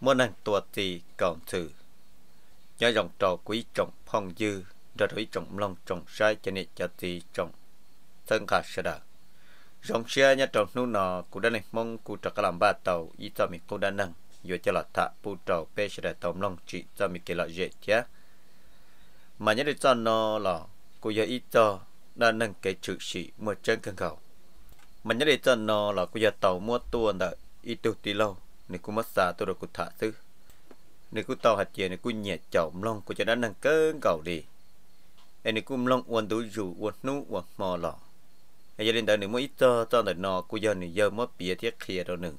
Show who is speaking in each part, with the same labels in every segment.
Speaker 1: mua năng tua tì còn thử nhớ dòng trò quý trọng phong dư ra rủi trọng long trọng sai cho nên cho tì trọng thân khả sẽ đà dòng xe nhà trọng nu nọ cụ đã này mong cụ trọ làm ba tàu ý cho mình cụ đã năng vừa cho là thạ bu trầu bê sẽ đà tàu long trị cho mình kia là dễ chứ mà nhớ được cho nó là cụ giờ ý cho đã nâng cái chữ sĩ một chân cân khẩu mà nhớ được cho nó là cụ giờ tàu mua tuần đã ít tụt tí lâu นี่กูมัสซาตัวกูถาซึนี่กูเตาหัดเจียนี่กูเหยียดเจ้ามลงกูจะนั้นนั่งเกิ้งเก่าดีไอ้นี่กูมลงอวนดูอยู่อวนนู้อวนมอหลอไอ้ยันเดินหนึ่งมื่ออีเตอตอนเดินนอกูยันหนึ่งเยอะมื่อเปียเทียเคลียตัวหนึ่ง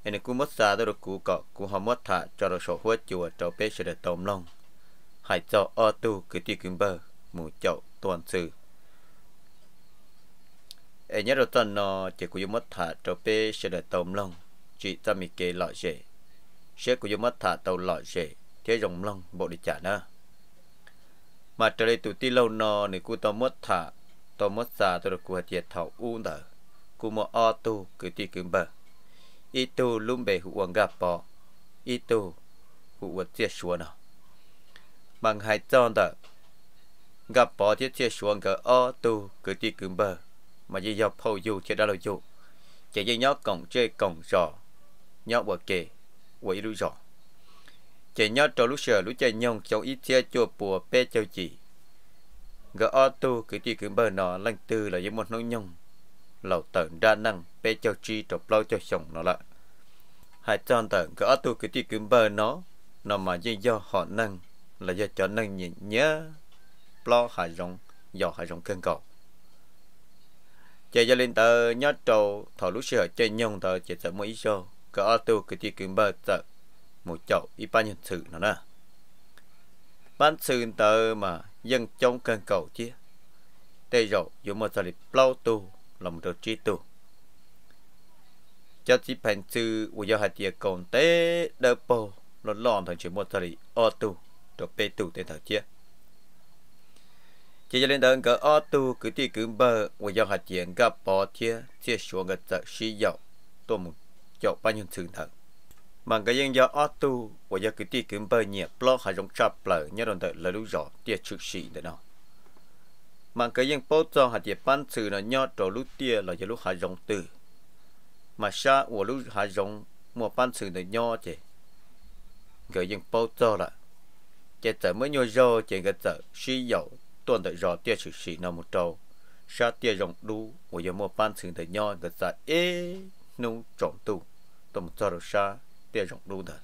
Speaker 1: ไอ้นี่กูมัสซาตัวกูเกาะกูหอมมัดถาจอดโฉหัวจัวจอเป๊ะเฉลตอมลงหายจออตูคือตีกิมเบอร์หมู่เจ้าตวนซื่อไอ้ยันเราตอนนอเจ้ากูยังมัดถาจอเป๊ะเฉลตอมลง chỉ ta mi kê lọ dễ sẽ của mất thả tàu lọ dễ thế rồng long bộ đi trả nữa mà trở lại tụi ti lâu nọ này cô tao mất thả tao mất xa tao được của tiệt thảo u nở cô mò o tu cứ ti cứ bờ ít tu lum bề hụ uang gặp bò ít tu hụ uang chia xuống nọ bằng hai tròn tờ gặp bò thiết chia xuống cỡ o tu cứ ti cứ bờ mà gì dọc hầu dù chia ra lâu dù chỉ với nhóc cổng chơi cổng giò nhớ bờ kề quỷ rủi rõ chạy nhớ trò lúc sờ lúc chạy nhông cháu ít xe chùa bùa pe cháu chỉ gỡ ô tu cứ chỉ cứ bờ nó lăng tư là giống một nỗi nhông lầu tận đa năng pe cháu chi trọc lâu cho chồng nó lại hai tròn tận gỡ tu cứ chỉ cứ bờ nó nó mà do họ năng là do cho năng nhìn nhớ lo hại rộng do hại rộng cơn cầu chạy cho lên tờ nhớ trầu thọ lúc sờ chạy nhông tờ chạy sợ mỗi số có tu cái chuyện kiếm bờ tờ một chậu y ba nhân sự nó nè ban sự tờ mà dân trong cơn cầu chi, tê rộ dù mà sao lịch lâu tu là một đồ trí tu cho chỉ phần sư của do hạt địa còn tế đơ bồ lọt lòn thành chuyện một thời lịch ô tu đồ bê tu tên thảo chi, chỉ cho nên đơn cỡ ô tu cứ tì cứ bờ của do hạt địa gặp bò chia chia xuống cái chợ xí dậu tôi một cho bao nhiêu thường thật mà cái dân do ở tu và do cái tia kiếm bơi nhẹ lo hay trong chập lở nhớ đồng thời là lúc rõ tia trực sĩ để nào, mà cái dân bố cho hạt địa ban sự là nhớ trổ lúc tia là giờ lúc hay trong từ mà xa và lúc hay trong mua ban sự là nhớ chứ cái dân bố cho là chỉ tớ mới nhớ rõ chỉ cái tớ suy dầu tuần tới rõ tia trực sĩ nó một trâu xa tia rộng đu và giờ mua ban sự là nhớ cái tớ ê nung trọng tu tôi một cho được xa tiền rộng đủ đời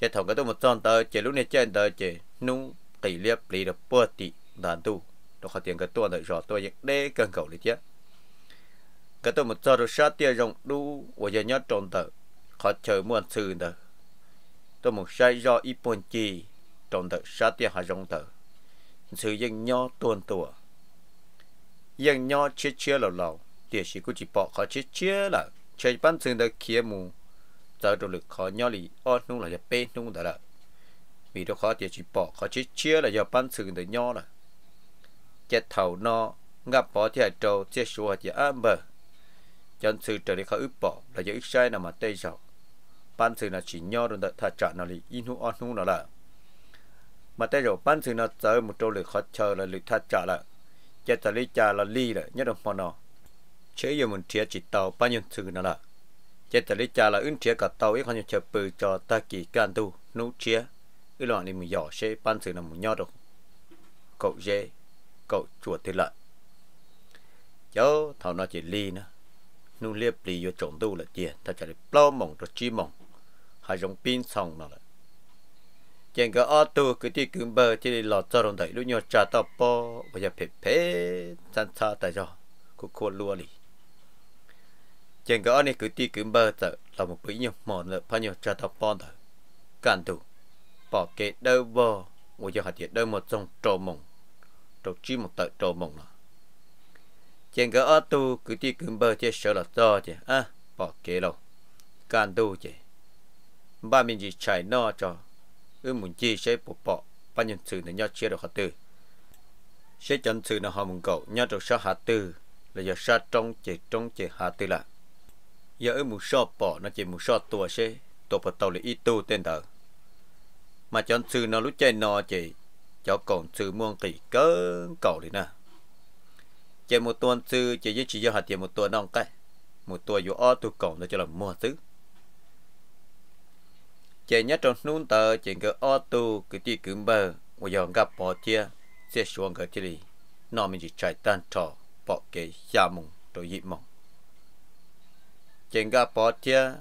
Speaker 1: chế thầu cái tôi một chọn tờ chế lúc này trên tờ chế nung kỷ liệp lì được bơ tỷ đàn tu đó khó tiền cái tôi đợi rõ tôi những đế cần cầu lý chứ cái tôi một cho được xa tiền rộng đủ của giờ nhớ tròn tờ khó chờ muôn sự tờ tôi một sai do ít buồn chi tròn tờ xa tiền hạ rộng tờ sự dân nhỏ tuôn tùa dân nhỏ chia chia lầu lầu tiền sĩ của chị bỏ khó chia chia là chế bản thân đã kia mù giờ đồ lực khó nhỏ lì ô nung là giờ bê nung đó là vì đó khó thì chỉ bỏ khó chỉ chia là giờ bản thân đã nhỏ là chế thầu nó ngập bỏ thì trâu chế số thì âm bờ chân sự trở đi khó ướp bỏ là giờ ít sai nằm mà tây sầu bản thân là chỉ nhỏ rồi thật trả nó lì in hú ô nung đó là mà tây rồi bản thân nó giờ một trâu lực khó chờ là lực thật trả là chế trả lý trả là ly là nhớ đồng bọn nó chế giờ mình chia chỉ tàu bao nhiêu thứ nữa là chế tới lý cha là ứng chia cả tàu ấy không nhiều chập bự cho ta kỳ can tu nấu chế, cái loại này mình nhỏ sẽ ban sự là mình nhỏ được cậu dê cậu chuột thì lợn cháu thảo nó chỉ ly nữa nung liệp ly vô trộn tu là chia ta chỉ plau mỏng rồi chi mỏng hai giống pin xong nó là chẳng cái ô tô cứ đi cứ bờ chỉ đi lọt cho đồng thấy lúc nhỏ trả tao po bây giờ phê phê chăn xa tại cho cô cô lúa đi chẳng có này cứ ti cứ bơ tờ là một bữa nhiều mòn là bao nhiêu trả tập bon tờ cản tụ bỏ kế đâu bò ngồi cho hạt tiệt đâu một trong trồ mộng trồ chi một tờ trồ mộng là chẳng có ở tu cứ ti cứ bơ chứ sợ là do chứ à bỏ kế đâu, cản tụ chứ ba mình chỉ chạy no cho ư muốn chi sẽ bỏ bỏ bao nhiêu sự này nhau chia được hạt tư sẽ chọn sự nào họ muốn cậu nhau được sao hạt tư là giờ sao trong chỉ trong chỉ hạt tư là giờ ở một so bỏ nó chỉ một so tua xe tua bắt tàu là ít tu tên tờ mà chọn sư nó lúc chơi nó chỉ cho còn sư muôn tỷ cỡ cầu đi nè chơi một tuần sư chỉ với chỉ cho hạt tiền một tuần non cái một tuần dù ở tu còn nó cho là mua thứ chơi nhất trong nút tờ chỉ cứ ở tu cứ đi cứ bờ một giờ gặp bỏ chia sẽ xuống cái gì nó mình chỉ chạy tan trò bỏ cái xa mùng rồi dị mộng chừng cái bỏ chia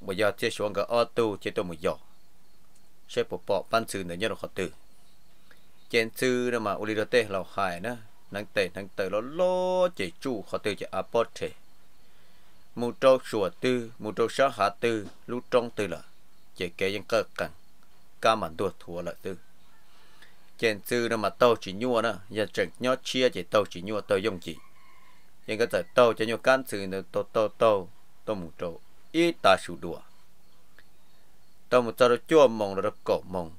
Speaker 1: bây giờ chia xuống cái ô tô chia tôi một giờ sẽ bỏ bỏ ban xử nữa nhớ được khó từ chừng sư đó mà uli đó tê là hài nữa nắng tê nắng tê nó lo chỉ chu không từ chỉ apot thế mù trâu sủa tư mù trâu sáu hạ tư lú trong tư là chỉ kể những cơ cần ca mà đua thua lại tư chèn tư nó mà tàu chỉ nhua nữa, giờ chẳng nhớ chia chỉ tàu chỉ nhua tàu dùng chỉ nhưng cái tàu tàu chỉ nhua can tư nó tàu tàu tàu tôi một chỗ ít ta sụ đùa tôi một chỗ chua mong là cổ mong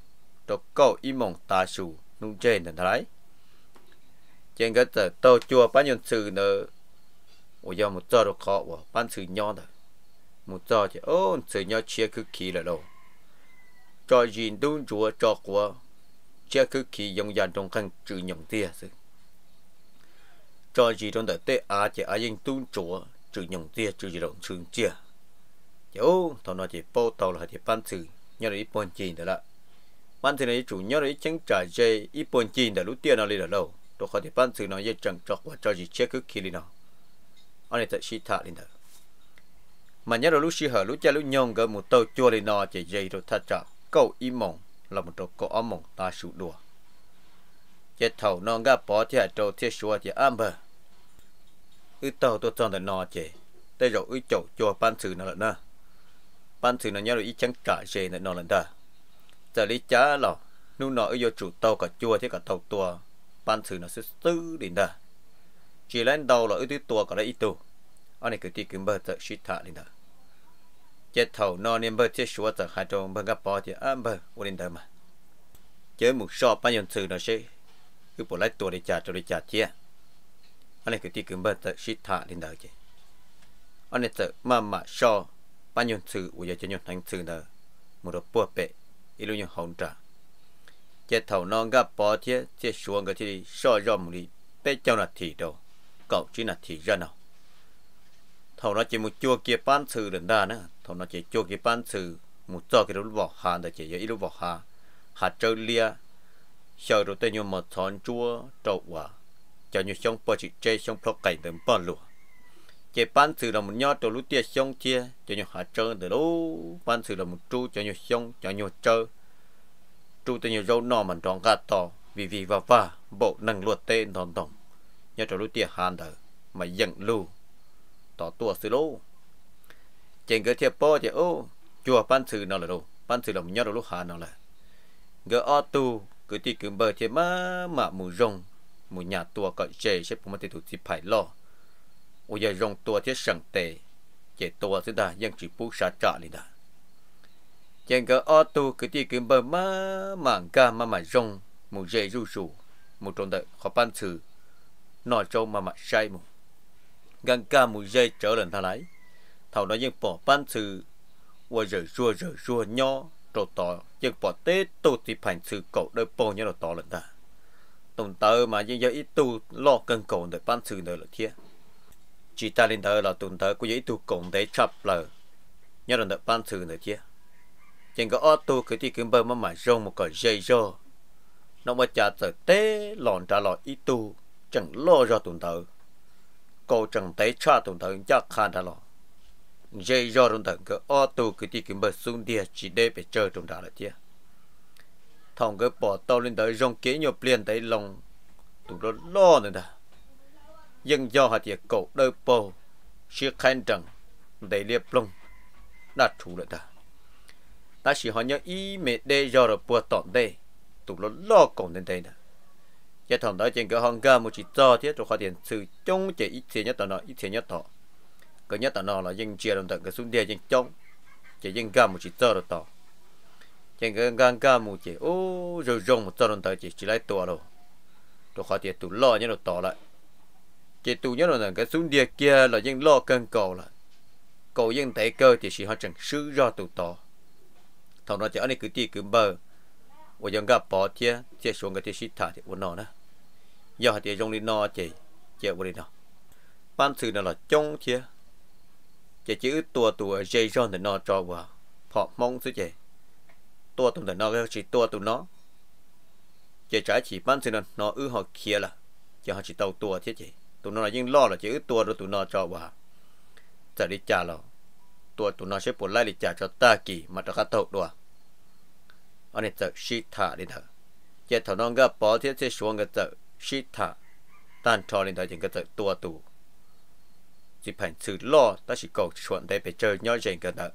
Speaker 1: tôi cổ ít mong ta sụ nung trên là thái trên cái tờ tôi chua bán nhân sự nữa ủa giờ một chỗ được khó ủa bán sự nhỏ rồi một chỗ thì ô sự nhỏ chia cứ kỳ là đâu cho nhìn đúng chúa cho của chia cứ kỳ dùng dàn trong khăn trừ nhộng tia sự cho gì trong đời tế á chỉ á yên tuôn chúa trừ nhồng tia trừ gì động sương chia chỗ thọ nói chỉ bô tàu là chỉ ban sự nhớ đấy bồn chín đó là ban sự này chủ nhớ đấy chẳng trả dây ít bồn chín để lúc tia nó lên ở lâu tôi có thể ban sự nó dễ chẳng chọc và cho gì chết cứ khi đi nó anh ấy thật xí thà lên đó mà nhớ rồi lúc xí hở lúc cha lúc nhồng gỡ một tàu chua lên nó chỉ dây rồi thắt chặt câu im mộng là một đầu cỏ mộng ta sụ đùa chết thầu nó gặp bỏ thì hạt trâu thiết xua thì âm bờ ư tàu tôi chọn là nọ chè đây rồi ư chỗ cho ban xử nó là nè ban xử nó nhớ rồi ý chẳng cả chè là nọ lần ta giờ lý chả lò nu nọ ư vô chủ tàu cả chua thế cả tàu tua ban xử nó sẽ tư đến đó, chỉ lên đầu là ư tí tua cả lấy ít tu anh này cứ tí cứ bơ tờ shit thả đến đó, chết thầu nọ niệm bơ chết chúa tờ hai trâu bơ gặp bò thì ăn bơ ổn đến đó mà chế một so bao nhiêu sự nó sẽ cứ bỏ lại tua để trả cho để trả chia anh này cái tí cũng bắt tới shit thà lên đầu chứ anh ấy tự mà mà cho bao nhiêu chữ bây giờ cho nhiêu thằng chữ nữa một đồ bùa bể ít luôn nhiêu hồng trà chế thầu non gặp bỏ thế chế xuống cái gì so rõ một đi bé cho là thì đâu cậu chỉ là thì ra nào thầu nó chỉ một chua kia bán chữ đến đa nữa thầu nó chỉ chua kia bán chữ một cho cái lúc vỏ hà để chỉ giờ ít lúc bỏ hà hạt trâu lia sau đó tên nhau một thon chua trậu quả cho như xong bỏ chỉ chơi xong phô cảnh từ bỏ luôn chế ban sự là một nhau cho lúc tia xong chia cho nhau hạ chơi từ đó ban sự là một tru cho nhau xong cho nhau chơi tru từ nhiều râu nọ mình tròn gạt to vì vì và và bộ năng luật tê đòn đồng nhớ cho lúc tia hàn thở mà giận lưu tỏ tua sự lô trên cái thiệp po thì ô chùa ban sự nào là đâu ban sự là một nhau lúc hàn nào là gỡ o tù cứ thì cứ bờ chế má mà mù rồng มูหยาตัวก็เจใช่ผมมันติดถูกที่ไผ่ล่ออุยลงตัวที่สังเตเจตัวซึ่งได้ยังจีปูชาจ่าเลยนะยังก็ออตูคือที่กินเบอร์มาหมังกามาหมาจงมูเจรูจูมูตรงเดขอปั้นถือนอจงมาหมาใช่มูกังกามูเจเจอหลันทลายเท่านั้นยังปอปั้นถือว่าเจอชัวเจอชัวย่อตัวต่อยังปอเต้ตัวที่ผ่านถือเก่าโดยปองยังต่อหลันทลาย tổng tờ mà giờ giờ ít tu lo cần cồn để ban xử nữa là kia chỉ ta lên thờ là tổng tờ của giờ ít tu cồn để chấp lờ nhớ là được ban xử nữa kia chẳng có ô tu cái thì kiếm bơ mà mà rông một cái dây rô nó mà chả tờ tế lòn trả lò ít tu chẳng lo ra tổng tờ cô chẳng té cha tổng tờ chắc khan trả lò dây rô tổng tờ cứ ô tu cái thì kiếm bơ xuống địa chỉ để phải chơi tổng tờ là kia thằng cái bỏ tao lên tới rong kế nhau liền tới lòng tụi nó lo nữa đã nhưng do hạt việc cậu đỡ bầu sẽ khen rằng để liệp lông đã chủ được ta ta chỉ hỏi nhớ ý mẹ đê do rồi bùa tỏn đây tụi nó lo còn lên đây nè giờ dạ thằng đó trên cái hòn ga một chỉ cho thế cho khoa tiền sự chống chỉ ít tiền nhất tao nó ít tiền nhất thọ cái nhất tao nó là dân chia đồng tận cái xuống đê dân chống chỉ dân ga một chỉ cho được tao chẳng cái gan gan mù chỉ ô rồi rồng một trận tới chỉ chỉ lại to rồi tôi khó tiệt tụ lo nhớ nó to lại chỉ tụ nhớ nó là cái xuống địa kia là những lo cần cầu lại cầu những tay cơ thì chỉ họ chẳng sứ do tụ to thằng nó chỉ anh cứ đi cứ bờ và dân gặp bỏ chia chia xuống cái thì thả thì uốn nó nữa giờ họ thì rồng đi no chỉ chỉ uốn đi nó ban sự nó là trông chia chỉ chữ tua tua dây rong thì nó cho vào họ mong sự chỉ ตัวตุ่มเนาะชีตัวตุ่มเนาะจะใช้ยจีปั้นสินะเนาะอือหอเคียละจะหอจีเต่าตัวเท่จีตุ่มเนาะยิ่งล่อเลยจะอือตัวรู้ตุ่มเนาะจ่อว่าจะริจ่าเราตัวตุ่มเนาะใช้ปุ่นไล่ริจ่าจ่อตากี่มาตะกัดเต่ตัวอันนี้จะชีท่าดิเถอะจะถ้านองก็ปอเที่จีช่วงก็จะชีทาตันทอลิเถอะจึงก็จะตัวตุ่มจแผ่นสื่อล่อตั้งสิ่งก็ชวนได้ไปเจอเนอะเจงก็เถอะ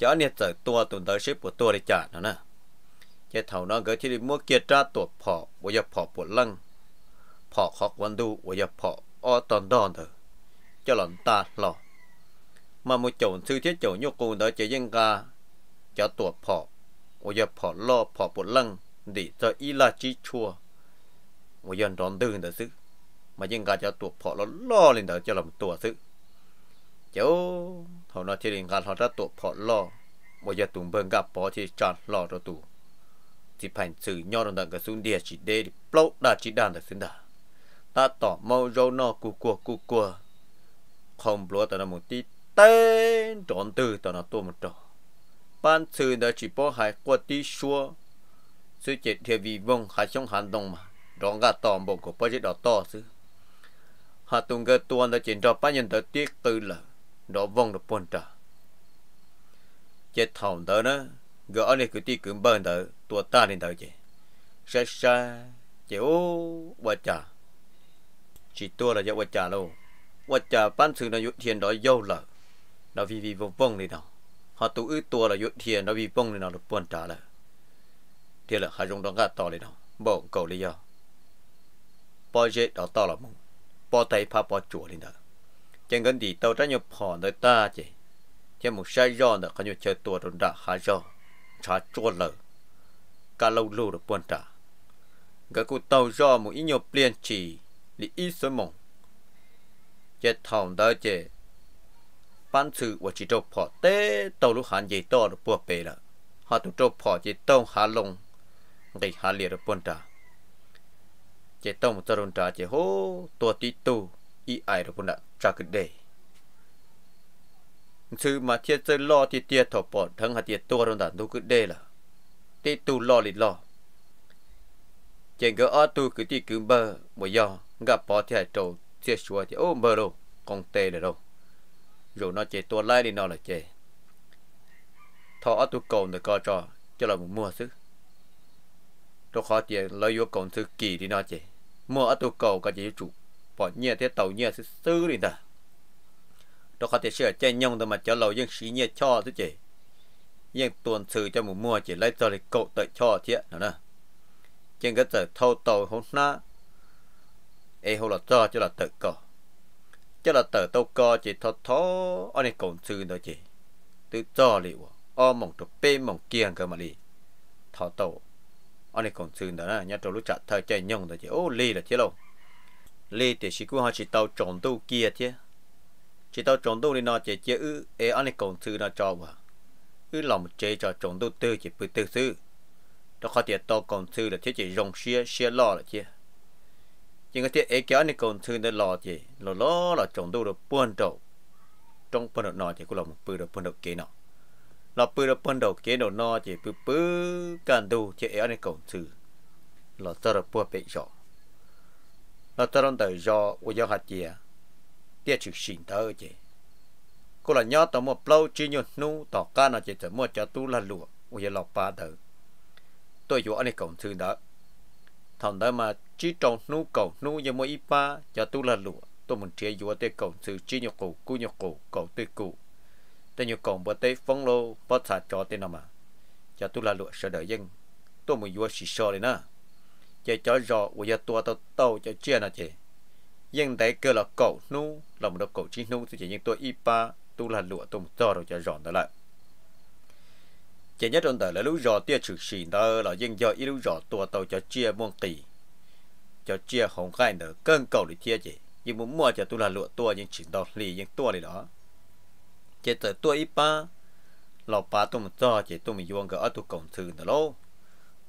Speaker 1: จ้าเนี่ยใส่ตัวตุนเตอร์ชิปวดตัวเลยจ้าเนาะนะเจ้าเท่านั้นก็ที่มัวเกียจ้าตัวพอวัยพอปวดลังพอขอกวันดูวัยพออ้อตอนดอนเถอะเจ้าหลอนตาหล่อมามุ่งโจมซื้อเทียโจมยกกูเดอร์เจยังกาเจ้าตัวพอวัยพอล่อพอปวดลังดิเจ้าอีลาจีชัววัยนอนดึงเดอรซึมายังกาเจ้าตัวพอแล้วล่อเลยเดอรเจ้าหลอนตัวซึ chỗ họ nói chỉ đình gan họ đã tổ phò lo bây giờ tụng bên gặp bỏ chỉ chọn lo rồi tụ chỉ phải xử nhau đồng đẳng cái xuống địa chỉ đê plau đã chỉ đàn được xin đã ta tỏ mau rau no cu cua cu cua không lúa tao nó một tí tên tròn từ tao nó tôi một trò ban xử đã chỉ bỏ hai qua tí xua sự chết thiệt vì vong hai trong hành động mà đó cả tỏ bộ của bao nhiêu đó to chứ hạ tùng cái tuần đã chỉ cho bao nhân đó tiếc từ là đó vong được bồn trở chết thòng tớ nó gỡ này cứ ti cứ bơn tớ tua ta nên tớ chị sẽ xa chị ô quá chả chỉ tua là do quá chả lâu quá chả bán sự là dụ thiền đó dâu lợ nó vì vì vong vong này nào họ tụ ư tua là dụ thiền nó vì vong này nào được bồn trả là thế là hai dùng đó gạt to này nào bỏ cầu lý do bỏ chết đó to là mông bỏ tay phá bỏ chùa lên đó จังกันดีโตจะยุบผ่อนได้ตาจีจะมุ่งใช้ย้อนเด็กคยุบเจิดตัวรุนราหายจอชาจวนเลยกาลูลูรปวนตากากุโตย้อนมุ่งยุบเปลี่ยนจีลีอิสมงเจ้าทอมได้เจ้าปั้นสื่อว่าจีโตผ่อเต้โตลูกหันใหญ่โตรบวดไปละหาตุโตผ่อจีโตหาลงกิหาเหลี่ยรบวนตาเจ้าต้องจรุนตาเจ้าโฮตัวติดตัวอีไอรบวนตา cha cái đề sự mà chia chơi lo thì tia thọ bỏ thằng hạt tia tua rồi đàn tu cứ đề là tê tu lo lì lo chuyện ở tu cứ ti cứ bơ bởi do gặp bỏ thì hạt trầu chia xua thì ô bơ đâu con tê là đâu rồi nó chạy tua lại đi nó là chạy thọ ở tu cầu được co trò cho là một mua sức tôi khó tiền lấy vô cầu thứ kỳ đi nó chạy mua ở tu cầu có chỉ chủ bỏ nhẹ thế tàu nhẹ sư sư đi ta đó có thể sửa chạy nhông thôi mà cho lâu dân sĩ nhẹ cho chứ chị nhưng tuần sự cho mù mua chỉ lấy cho lấy cậu tới cho chứ nữa nè trên cái giờ thâu tàu hôm nay. ê hô là cho cho là tự cò cho là tờ tàu cò chỉ thọ thọ anh ấy cổng sư thôi chị tự cho liệu o mỏng trục bê mỏng kiêng cơ mà đi thọ tàu anh ấy cổng sư đó nè nhà trâu lúc chặt thời chạy nhông thôi chị ô ly là chế lâu lê thì chỉ có họ chỉ tàu trộn đâu kia chứ chỉ tàu trộn đâu nên nó chỉ chỉ ư ế anh ấy còn thứ nó cho mà ư lòng chế cho trộn đâu tư chỉ bự tư thứ đó khó tiền tàu còn thứ là thiết chỉ rong xia xia lo là chứ chỉ có thiết ế kéo anh ấy còn thứ nó lo chỉ lo lo là trộn đâu được buôn đầu trong buôn đầu nó chỉ cũng là một bự được buôn đầu kia nó là bự được buôn đầu kia đầu nó chỉ bự bự càng đâu chỉ ế anh ấy còn thứ là tao là buôn bị rồi nó tao đang đợi do u do hạt gì à tiếc chịu xin thơ chứ cô là nhớ tới một lâu chỉ nhon nu tỏ ca nó chỉ tới một cho tu là lụa u do lọc ba thơ tôi dù anh ấy cổng thương đó thằng đó mà chỉ trong nu cầu nu như mỗi ba cho tu là lụa tôi muốn chia dù tới cổng sự chỉ nhục cụ cú nhục cụ cầu tới cụ tôi nhục cổng bữa tới phong lô bắt xả cho tên nào mà cho tu là lụa sẽ đợi dân tôi muốn dù xì xò đấy nè giờ cho rò của gia tua tàu tàu cho chia nó chị nhưng đấy cơ là cậu nu là một độc cậu chi nu thì chỉ những tôi ipa tu là lụa tôm to rồi cho ròn đó lại chỉ nhất trong đời là lúc rò tia trừ xì đó là dân do ít lúc rò tua tàu cho chia muôn kỳ cho chia không khai nữa cơn cầu để chia chị nhưng muốn mua cho tu là lụa tua nhưng chỉ đó lì nhưng tua này đó chỉ tới tua ipa lọ pa tôm to chỉ tôm mình vuông cái ở tu cổng thường đó lâu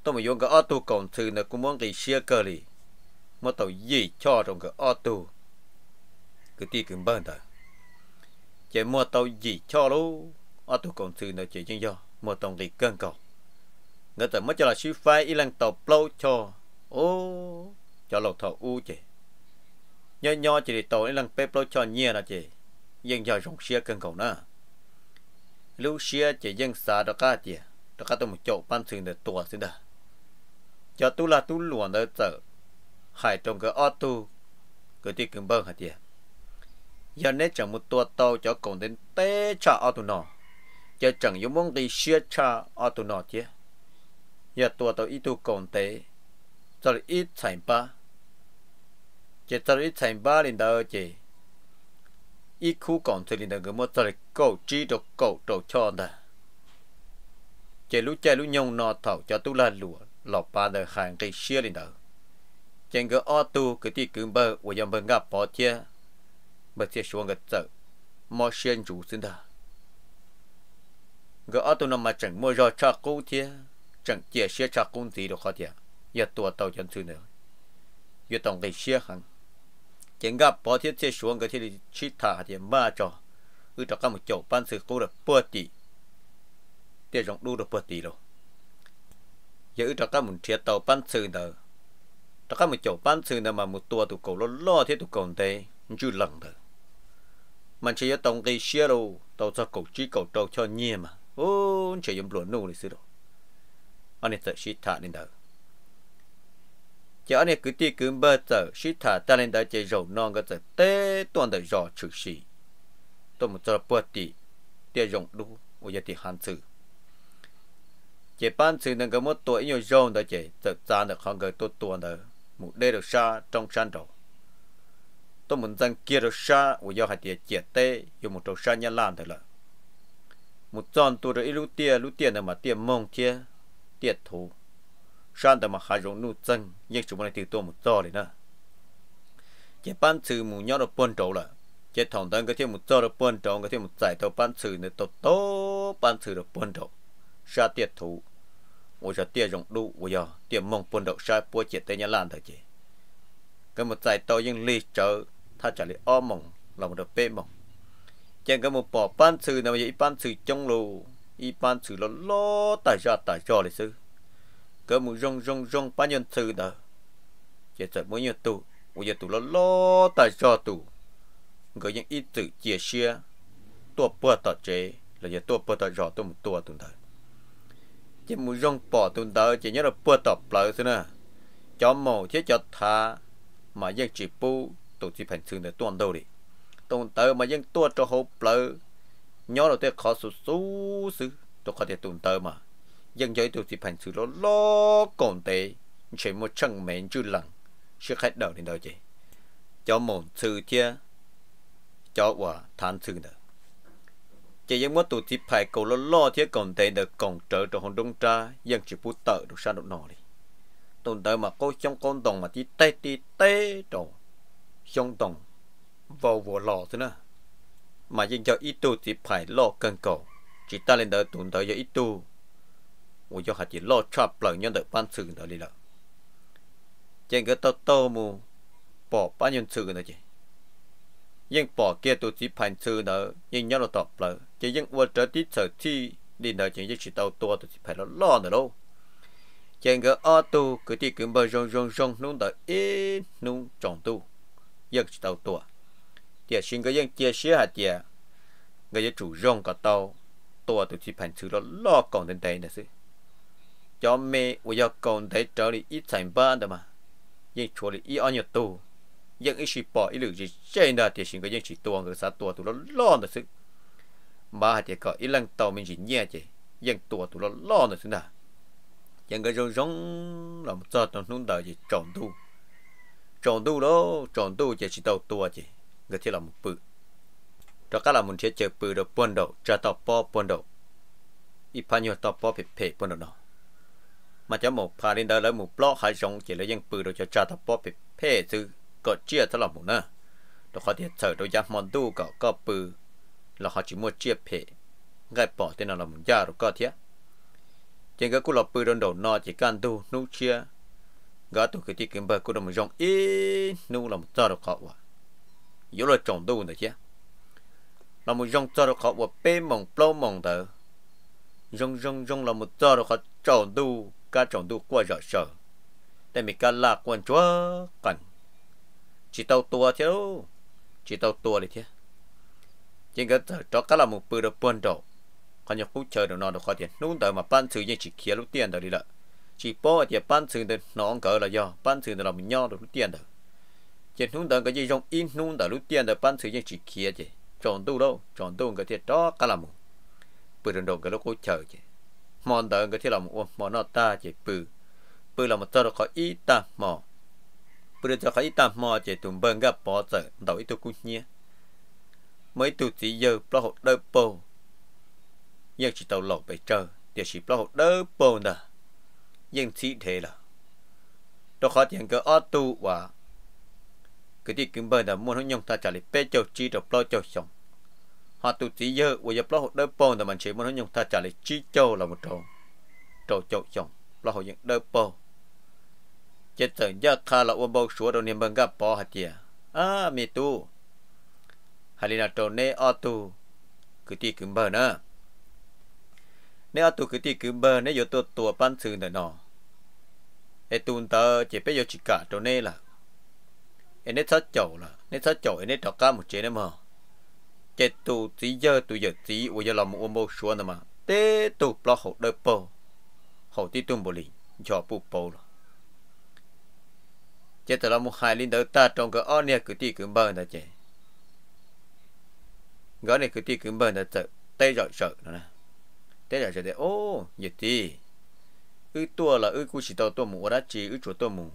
Speaker 1: tôi mới dùng cái ô tô còn từ là cũng muốn cái xe cơ đi mà tôi dễ cho trong cái auto cứ ti cứ bận thôi chỉ mà tôi dễ cho luôn ô tô còn từ là chỉ chân do mua tàu gì cân cầu người ta mới cho là sư phái y lăng tàu plau cho ô cho lộc thầu u chị nhỏ nhỏ chỉ để tàu y lăng pep plau cho nhẹ là chị dân cho dùng xe cân cầu nữa lúc xe chỉ dân xa đó cả chị đó cả tôi một chỗ ban sừng để tua xin đã cho tu là tu luồn đó sợ hải trong cái ô tu cái tí cứng bơ hả tiệt giờ nên chẳng một tua tàu cho cùng đến tế cho ô tu nọ giờ chẳng dùng mong đi xia cho ô tu nọ chứ giờ tua tàu ít tu cùng tế cho ít thành ba chỉ cho ít thành ba liền đó chứ ít khu cổng thì liền đó cái một cho là cầu chi được cầu đồ cho đó chỉ lúc chơi lúc nhông nọ thầu cho tu là lụa lọ ba đời hàng cái xia lên đó chẳng cái ô tu cái tí cứng bơ và dòng bên gặp bỏ chia bật chia xuống cái chợ mò xuyên chủ xin đó cái ô tu nó mà chẳng mua rồi cho cô chia chẳng chia xe cho công gì được khó chia giờ tua tàu chân sư nữa giờ tổng cái xia hàng chẳng gặp bỏ chia chia xuống cái thì chỉ thả thì ma cho ư cho các một chỗ bán sự cô được bơ tỷ tiền rộng đu được bơ tỷ rồi giờ cho các một chiếc tàu bán sư nè cho các một chỗ bán sư nè mà một tua tụ cầu lo lo thế tụ cầu thế chú lần nè mà chỉ có tông cây xe đâu tàu cho cầu chỉ cầu tàu cho nhẹ mà ô chỉ dùng lúa nô này xí đó anh ấy tự xí thả lên đó chỉ anh ấy cứ đi cứ bơ tự xí thả ta lên đó chỉ dầu non cái tự tê toàn tự rõ chữ xí tôi một giờ bớt đi để dùng đủ ở giờ thì hạn sử chỉ ban sự nâng cái một tuổi nhiều rong đó chỉ thực ra được không cái tốt tuần đó một đây được xa trong sân rồi tôi muốn rằng kia được xa của do hạt tiền chỉ tê dùng một đầu xa nhà làm được là một tròn tôi rồi lúc tiền lúc tiền là mà tiền mong tiền tiền thủ sân đó mà hai rong nụ chân nhưng chúng mình từ tôi một trò đấy nữa chỉ ban sự một nhau được buôn trầu là chỉ thằng đơn cái thêm một trò được buôn trầu cái thêm một giải tàu ban sự nữa tốt tốt ban sự được buôn trầu sa tiệt thủ ủa giờ tiệt rộng đủ ủa giờ tiệt mong buồn đậu sai búa chết tây nhà lan thật chứ cái một giải tàu nhưng lì chờ tha trả lại o mong là một đợt bê mong chẳng cái một bỏ ban sự nào vậy ban sự trong lù y ban sự lo lo tài ra tài cho lịch sử cái một rong rong rong ban nhân sự đó chỉ sợ mỗi nhân tụ, ủa giờ tụ lo lo tài cho tụ, người những ít tự chia sẻ tua bơ tọt chế là giờ tua bơ tọt rõ tụ một tua tụi thời chỉ muốn rong bỏ tuần tờ chỉ nhớ là bữa tập lỡ thôi nè cho mồ chết cho thả mà vẫn chỉ bu tổ chức hành xử để tuần đầu đi tuần tờ mà vẫn tua cho hộp lỡ nhớ là tôi khó sụt sú xứ tôi có thể tuần tờ mà vẫn giới tổ chức hành xử nó lo còn tệ chỉ một chân mềm chưa lằng sẽ khách đầu đến đâu chị cho mồm sư chia cho quả than sư nữa chỉ những món tụ thì phải cầu lo lo thiết còn thấy được còn trở trong hòn đông trà dân chỉ phụ tợ được sao được nọ đi tồn tại mà có trong con đồng mà tí tê tí tê đồ trong đồng vào vừa lò thế nè mà dân cho ít tu thì phải lo cần cầu chỉ ta lên đợi tồn tại cho ít tu ủa cho hạt chỉ lo cho lợn nhân được ban sự đợi đi lợ trên cái tao tao mù bỏ ban nhân sự nữa chứ nhưng bỏ kia tụ chỉ phản sư nữa, nhưng nhớ là tập lợ chỉ nhưng vừa trở đi sở thi đi nợ chỉ những chỉ tàu tua tụ chỉ phải nó lo nợ đâu chẳng ngờ ô tu cứ đi cứ bờ rong rong rong nung tới ít nung tròn tu nhưng chỉ tàu tua tiệt xin cái nhưng tiệt xí hạt tiệt người ta chủ rong cả tàu tua tụ chỉ phản sư nó lo còn đến đây nữa chứ. cho mẹ vừa còn thấy trở đi ít thành ba đó mà nhưng chỗ đi ít ăn nhiều tu ยังอีชิปออีหลือจีเจนดาเตียชิงก็ยังจีตัวหรือสาตัวตัวละล้อนนะซึมาเตียก็อีลังเตามันจีเนี่ยเจยังตัวตัวละล้อนนะซึนะยังก็จงจงลำจอดตรงนู้นเดาจีจอนดูจอนดูแล้วจอนดูเจจีเตาตัวเจก็ที่ลำปื้อเราก็ลำมันเชื่อเจอปื้อเราปนเดาจะต่อปอปนเดาอีพันยต่อปอเพ็ดเพ็ดปนเดาเนาะมาจะหมกพาเรนเดอร์แล้วหมูปลอกหายจงเจแล้วยังปื้อเราจะจะต่อปอเพ็ดเพ็ดซื้อก็เจียตลอดหมดนะแล้วเขาเดี๋ยวเจอเรายักมอนดูก็ก็ปือแล้วเขาจิมัวเจียเพะง่ายปอดเต้นเราหมุนยาเราก็เทียจริงก็กูเราปืนโดนโดนนอจีการดูนู้เชียก็ตัวคือที่กินเบอร์กูเราหมุนยองอีนู้เราหมุนจ้าเราเขาว่ะยูเราจงดูนะเชียเราหมุนยองจ้าเราเขาว่าเป้มองปล้มองเตอยองยองยองเราหมุนจ้าเราเขาจงดูการจงดูกว่าจะเจอแต่มีการลากวนจ้วกัน chỉ tàu tua chứ chỉ tàu tua đi chứ chỉ cần thở cho cái là một bữa được buồn đầu còn nhiều cũng chờ được nó được khó tiền lúc đầu mà ban xử như chỉ kia lúc tiền rồi đi lợi chỉ bỏ thì ban xử được nó cỡ là do ban xử được là mình nhau được lúc tiền rồi chỉ lúc đầu cái gì trong in lúc đầu lúc tiền rồi ban xử như chỉ kia chứ chọn tu đâu chọn tu cái thiệt đó cái là một bữa được đầu cái lúc cũng chờ chứ mòn đầu cái thiệt là một mòn nó ta chỉ bự bự là một tờ được khó ít ta mòn bây giờ khởi tạm mò chỉ tụng bơm gặp bỏ giờ đổi tụ cũng nhé mới tụ chỉ giờ bao hộ đỡ bồ nhưng chỉ tàu lộc bể chờ thì chỉ bao hộ đỡ bồ nè nhưng chỉ thế là đó khó tiền cơ ở tụ và cái đi kiếm bơm là muốn hướng nhung ta trả lại bê châu chi được bao châu xong, họ tụ chỉ giờ bây giờ bao hộ đỡ bồ là mình chỉ muốn hướng nhung ta trả lại chi châu là một trâu trâu châu xong, bao hộ những đỡ bồ เจ็สจังยากคาละอวบชัวเรเนียบังกับปอหัดเจียอ่ามีตู้ ฮารินาโตเนออตูคือที่คือเบอร์นะเนออตูคือที่คือเบอร์เนยตัวตัวปั้นซื่อเนอะไอตูนเตอเจ็ไปโยชิกะโตเน่ล่ะเอเนทัดเจ้าล่ะเนทัดเจ้าเอเนตอกก้ามุเจเนมอเจตูสีเยอะตูเยอะสีวยลอมอวบชัวนะมาเตตูปลอกหกเดอโปหกที่ตุ้มบุรีชอบปบโปล่ะเจตเรามุขายลินเดอตาตรงกับอ้อเนี่ยคือตีกึมเบอร์นะเจก็เนี่ยคือตีกึมเบอร์นะเจเตยจอดเฉยนะเตยจอดเฉยเดโอ้ยตีอือตัวละอือกูชิโตตัวหมูรัดจีอือชัวตัวหมู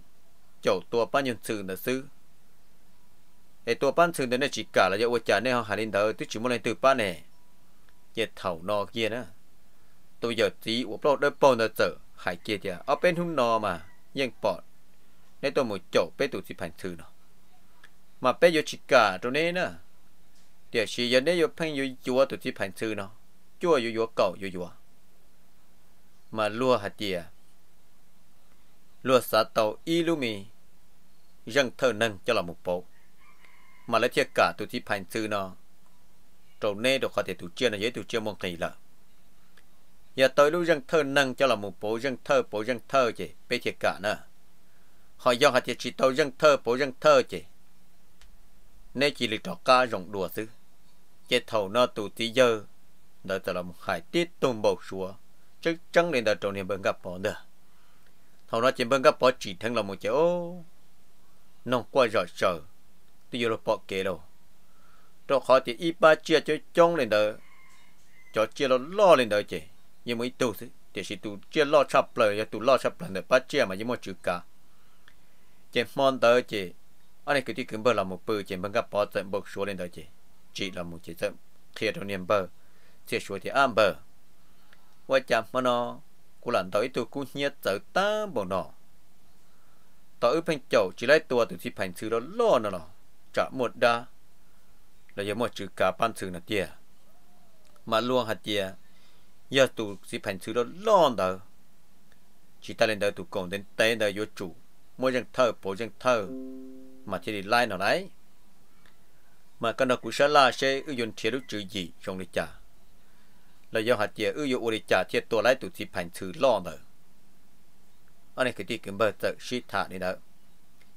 Speaker 1: เจ้าตัวปั้นยันซื้อนะซื้อไอตัวปั้นซื้อเนี่ยจีกาละจะอวจานเนี่ยเขาหาลินเดอที่จิมอะไรตื่นปั้นเนี่ยเจ็ดเถ่านอเกียนะ ตัวยยดจีอวบโลดได้ปนนะเจอหายเกียเจ้ะเอาเป็นหุ่นนอมายังปอดในตัวหมูโจเป้ตุสิพันธ์ซื้อเนาะมาเป้ยชิกาตรงนี้นะเดี๋ยวชียันได้ยเพ่งยจัวตุสิพันธ์ซื้อเนาะจัวยัวเก่ายัวมาลัวหัดเดียลัวสาเตาอีลูมียังเธอนั่งจะหลับมุกโปมาแล้วเทียกาตุสิพันธ์ซื้อเนาะตรงนี้ดอกคอเตตุเจียนะเยตุเจียมองไีละ อย่าต่อยลูกยังเธอนั่งจะหลับมุกโปยังเธอโปยังเธอเจไปเทียกาเนาะ họ do hạt chỉ chỉ tàu dân thơ bộ dân thơ chị nên chỉ lịch trò ca rộng đùa xứ chế thầu nó tù tí giờ đó là một hải tiết tôm bầu xua chứ chẳng nên đó trộn hiện bên gặp bỏ nữa thầu nó chỉ bên gặp bỏ chỉ thân là một chỗ nông qua rồi sợ tôi là bỏ kế đâu cho họ thì ít ba chia cho trong lên đó cho chia nó lo lên đó chị nhưng mà ít tu thì chỉ tu chia lo chập lời tụ lo chập lời để ba chia mà chỉ một chữ cả chỉ mong tới chỉ anh ấy cứ đi cứng bờ là một bờ chỉ bằng gặp bỏ tận bậc số lên tới chỉ chỉ là một chỉ tận kia trong niềm bờ chỉ số thì am bờ và chạm mà nó cô làm tới tôi cũng nhớ tới ta bờ nó tới phần chậu chỉ lấy tua từ khi phần sư đó lo nó nó trả một đa là giờ một chữ cả ban sư là tia mà luôn hạt tia giờ tụ sĩ phần sư đó lo đó chỉ ta lên đời tụ cộng đến tay đời vô chủ mua dân thơ bộ dân thơ mà chỉ đi lai nào đấy mà cái nào cũng sẽ là sẽ ưu dụng thiệt chữ gì trong lịch trả là do hạt chế ưu dụng lịch trả thiệt tổ lái tụ chỉ phản thử lo nữa anh ấy cứ đi kiếm bờ tự suy thả đi đó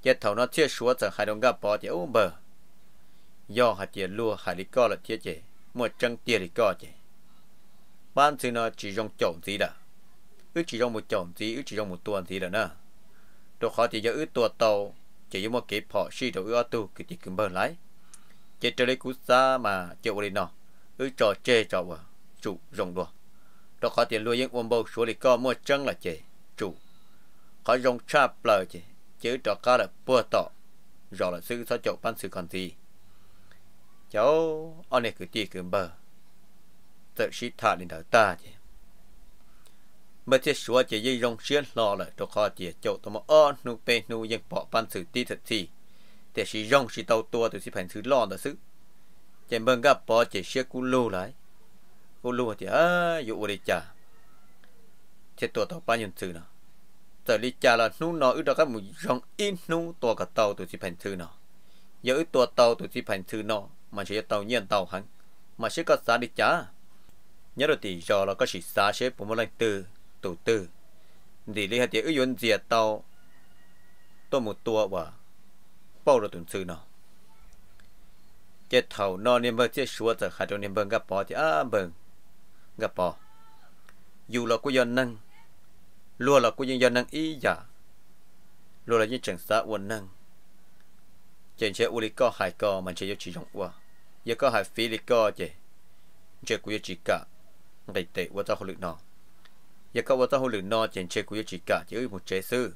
Speaker 1: chế thầu nó chưa xuống từ hai đồng gặp bỏ chế ôm bờ do hạt chế lua hải lý co là chế chế mua chân tiền lý co chế bán thì nó chỉ trong chồng gì đó ước chỉ trong một chồng gì ước chỉ trong một tuần gì đó nữa đồ khó chỉ do ứ tua tàu chỉ do một cái họ xí đồ ứ tu cứ chỉ cứng bờ lái chỉ trở lấy cú xa mà chịu đi nọ ứ trò chê trò vợ chủ rồng đùa đồ khó thì luôn những ôm bầu số lý co mua chân là chế chủ khó dùng cha bờ chế chứ trò cá là bùa tọ rồi là sư sao chậu ban sự còn gì cháu anh ấy cứ chỉ cứng bờ tự xí thả lên đầu ta chế มื่อเชัวจะยี่ยงเชียนรอเลยตัวคอเจียโจ้ตัวมาอ้อนนูเปนูยังเปาะปันสื่อตีทัดทีแต่ชียงชีเตาตัวตัวสิแผ่นสื่อล่อตลยซึ่งจำเบิ้งก็ปอเจียเชียกูรู้ไหล กูรู่เจียอยู่อุริจาเชตัวต่อันยันสื่อเนาะแต่ลิจาละนู่นนออึดก็มุยงอินนู่ตัวกับเตาตัวสิแผ่นสื่อเนาะอย่าอึดตัวเตาตัวสิแผ่นสื่อเนาะมันเช่อเตาเยี่ยนเตาหังมนเช่อก็สาดิจ่าเนี่อเราตีจอเราก็ฉีดสาเชฟผมมาเลยตื่น tù tư thì lý hạt chế ư yun dìa tàu tôi một tua và bao rồi tuần sư nó chế thầu nó niệm bơ chế xua giờ hạt cho niệm bơ gặp bò chế á bơ gặp bò dù là cô dân năng luôn là cô dân năng ý giả luôn là những chẳng xã quân năng trên chế u lý có hai co mà chế yêu chỉ dùng qua giờ có hai phi lý có chế chế cô yêu chỉ cả ngày tệ qua tao không lực nó giờ các vợ ta hồ lửa nọ chèn chế của chỉ cả chỉ một chế sư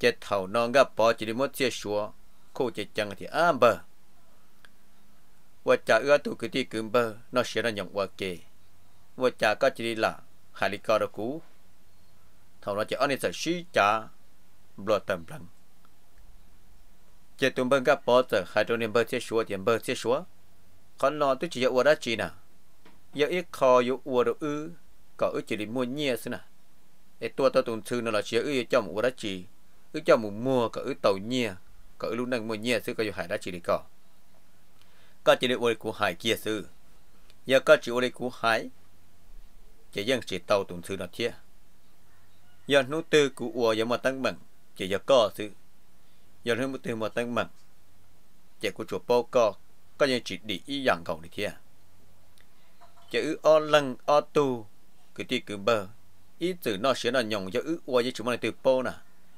Speaker 1: chế thầu nọ gặp bỏ chỉ đi mất chế xua cô chế chẳng thì ám bờ vợ cha ưa tụ cái tí cứng bờ nó sẽ là nhận vợ kề vợ cha có chỉ đi là hai lý co đó thầu nó chỉ ăn đi sợ suy cha bỏ tầm lặng chế bưng gặp bỏ giờ hai đôi niệm bờ chế xua tiền bờ chế xua con nọ tôi chỉ yêu vợ đó chỉ nè yêu ít yêu vợ đó ư có ước chỉ đi mua nhia xí nè ế tua tao tụng sư nó là chia ước cho một đó chỉ ước cho một mua có ước tàu nhia có ước lúc năng mua nhia xí có dù hải đã chỉ đi có có chỉ đi ôi của hải kia sư giờ có chỉ ôi của hải chỉ dân chỉ tàu tụng sư nó chia giờ nút tư của ua giờ mà tăng bằng chỉ giờ có sư giờ nút tư mà tăng bằng chỉ của chùa bao co có những chỉ đi ý dạng cầu đi kia chữ o lăng o tu cứ đi cứ bơ, ít từ nó sẽ là nhồng cho ứ qua với chúng mình từ po nè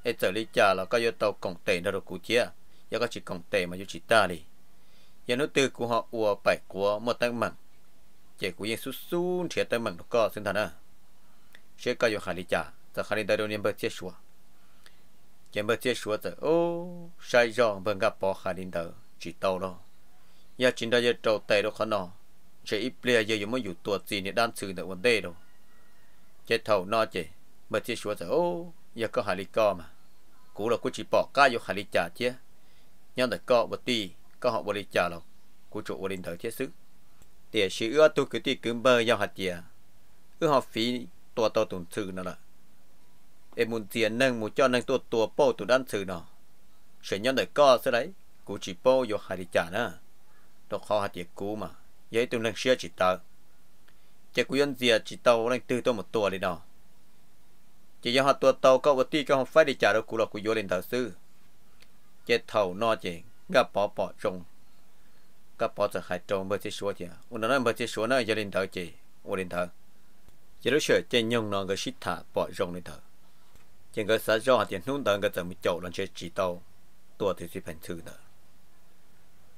Speaker 1: ít từ đi chả là cái tàu cổng tệ nào được cụ chia giờ có chỉ cổng tệ mà cho chỉ ta đi giờ nó từ của họ ua bảy của một tăng mặn chỉ của yên su su thiệt tăng mặn được có sinh thằng à sẽ có yêu khả đi chả giờ khả đi đây đâu niệm bờ chia xuống. chỉ bờ chia xuống giờ ô sai rõ bờ gặp bỏ khả đi đây chỉ tàu đó giờ chính đây giờ tàu tệ đó khả nó chỉ ít bây giờ dùng gì đan vấn đề mới อยู่ตัวจีนเนี่ยด้านสื่อแต่วันเดย์ đâu chế thầu nó chế mà chế chúa giờ ô giờ có hà lý co mà cũ là cú chỉ bỏ cá vô hà lý trả chứ nhân đời co bớt đi có họ bớt lý trả rồi cú chủ bớt linh thở chế sức tiền sĩ ưa tu cứ tì cứ bơ giao hạt tiền ưa họ phí tua to tụng trừ nó là em muốn tiền nâng muốn cho nâng tua tua bô tụng đan trừ nó chuyện nhau đời co sẽ đấy cú chỉ bô vô hà lý trả nữa đó khó hạt tiền cú mà vậy tụng nâng xia chỉ tao chỉ cú dân dìa chỉ tàu lên từ tôi một tua đi đó chỉ do họ tua tàu có vật ti có không phải đi trả đâu cú là của vô lên thờ sư chỉ thầu no chỉ gặp bỏ bỏ trông gặp bỏ sợ hại trông bởi chỉ số thì ông nói bởi chỉ số nó vô lên thờ chỉ vô lên thờ chỉ lúc sửa chỉ nhung nó cái xích thả bỏ rong lên thờ chỉ người xã do tiền nung tờ người tầm chậu lần chơi chỉ tàu tua thì chỉ phần thứ nữa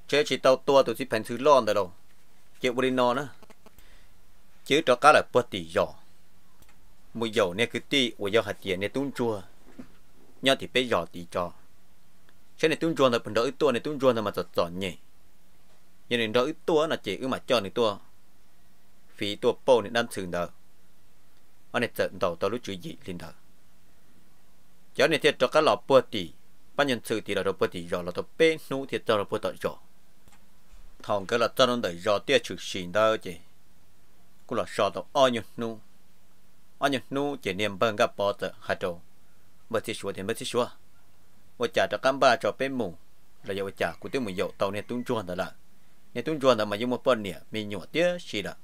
Speaker 1: chỉ chỉ tàu tua thì chỉ phần thứ lon đó đâu chỉ ông lên nó nữa chứ cho cá là bớt tỷ giò mùi dầu này cứ tì của dầu hạt tiền này tung chua nhau thì bé giò tỷ cho cái này tung chua là phần đỡ ít tua này tung chua là mà giọt giọt nhỉ nhưng này đỡ ít tua là chỉ ư mà cho này tua phí tua bầu này đang sừng đờ anh này giận đầu tao lúc chú gì lên đờ cho này thiệt cho cá là bớt tỷ ban nhân sự thì là đồ bớt tỷ giò là tao bé nu thiệt cho là bớt tỷ giò thằng cái là cho nó đợi giò tia chữ xin đờ chứ กูหล่อชอตัวอ้อยนูอ้อยนูเจเนียมเบิงกับปอเตอร์ฮัตโตเบอร์ที่ชัวเห็นเบอร์ที่ชัวว่าจ่าตะกันบ้าจอเป็นหมู่เราอย่าว่าจ่ากูต้องมือโยเตาเนี่ยตุ้งจวนแต่ละ เนี่ยตุ้งจวนแต่มายุ่งมาปนเนี่ยมีหนวดเตี้ยชีละ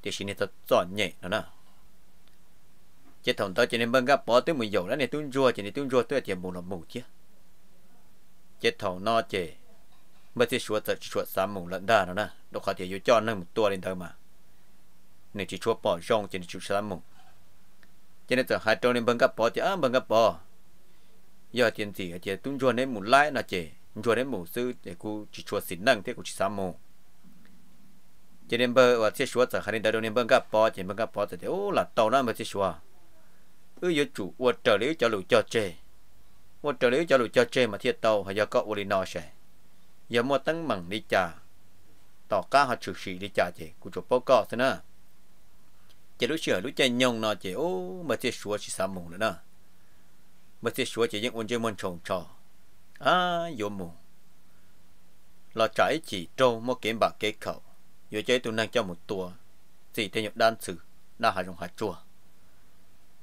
Speaker 1: เดี๋ยวชีเนี่ยจะสอนใหญ่นะนะ เจ้าถงตัวเจเนียมเบิงกับปอเตอร์มือโยแล้วเนี่ยตุ้งจวนเจเนี่ยตุ้งจวนเตี้ยเจียมหมู่ละหมู่เตี้ยเจ้าถงนอเจเบอร์ที่ชัวจะชัวสามหมู่ละได้นะนะดูเขาเดี๋ยวอยู่จอนนั่งตัวเล่นเธอมา nên chỉ chúa bỏ rong trên nên chú sớm mùng cho nên từ hai trâu nên bưng cá bỏ thì ăn bưng cá bỏ do tiền gì thì tung chuồn đến mùng lái là chè chuồn đến mùng sư để cô chỉ chúa xin năng thế cô chỉ sớm mùng cho nên bơ và thiết chúa từ hai đến đâu nên bưng cá bỏ thì bưng cá bò thì ô là tàu nó mới thiết chúa ư giờ chủ vật trở liễu cho lũ cho chè vật trở liễu cho lũ cho chè mà thiết tàu hay giờ có uất nó sẽ giờ mua tăng mẳng đi chả tỏ cá họ chịu sĩ đi chả chè cô chụp bao cọ thế nào chỉ lúc sửa lúc chơi nhông nó chỉ ô mà chơi xua chỉ sắm mùng nữa nè mà chơi xua chỉ những ôn chơi môn trồng trò à vô mùng lo trái chỉ trâu một kiếm bạc kế khẩu vô chơi tụi năng cho một tua chỉ thế nhập đan sử đa hà rồng hà chùa